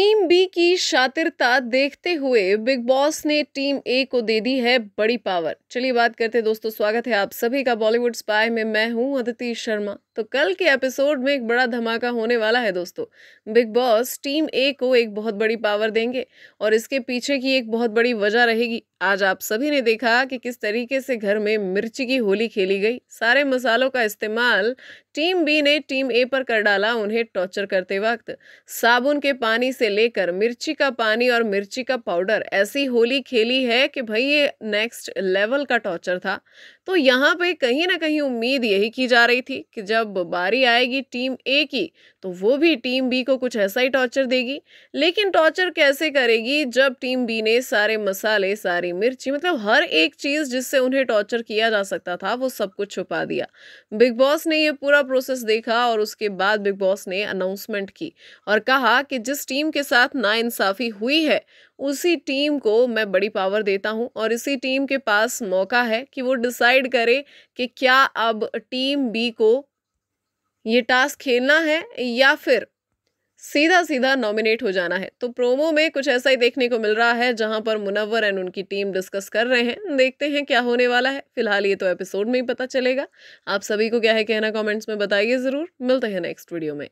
team B की शातिरता देखते हुए बिग बॉस ने टीम ए को दे दी है बड़ी पावर चलिए बात करते हैं दोस्तों स्वागत है आप सभी का बॉलीवुड स्पाई में मैं हूं अदिति शर्मा तो कल के एपिसोड में एक बड़ा धमाका होने वाला है दोस्तों बिग बॉस टीम ए को एक बहुत बड़ी पावर देंगे और इसके पीछे की एक बहुत बड़ी वजह रहेगी आज आप सभी ने देखा कि किस तरीके से घर में मिर्ची की होली खेली गई सारे मसालों का इस्तेमाल टीम बी ने टीम ए पर कर डाला उन्हें टॉर्चर करते वक्त साबुन के पानी से लेकर मिर्ची का पानी और मिर्ची का पाउडर ऐसी होली खेली है कि भाई ये नेक्स्ट लेवल का टॉर्चर था तो यहाँ पे कहीं ना कहीं उम्मीद यही की जा रही थी कि जब बारी आएगी टीम ए की तो वो भी टीम बी को कुछ ऐसा ही टॉर्चर देगी लेकिन टॉर्चर कैसे करेगी जब टीम बी ने सारे मसाले सारी मिर्ची मतलब हर एक चीज़ जिससे उन्हें टॉर्चर किया जा सकता था वो सब कुछ छुपा दिया बिग बॉस ने ये पूरा पूरा प्रोसेस देखा और उसके बाद बिग बॉस ने अनाउंसमेंट की और कहा कि जिस टीम के साथ नाइंसाफ़ी हुई है उसी टीम को मैं बड़ी पावर देता हूं और इसी टीम के पास मौका है कि वो डिसाइड करे कि क्या अब टीम बी को ये टास्क खेलना है या फिर सीधा सीधा नॉमिनेट हो जाना है तो प्रोमो में कुछ ऐसा ही देखने को मिल रहा है जहां पर मुनवर एंड उनकी टीम डिस्कस कर रहे हैं देखते हैं क्या होने वाला है फिलहाल ये तो एपिसोड में ही पता चलेगा आप सभी को क्या है कहना कमेंट्स में बताइए ज़रूर मिलते हैं नेक्स्ट वीडियो में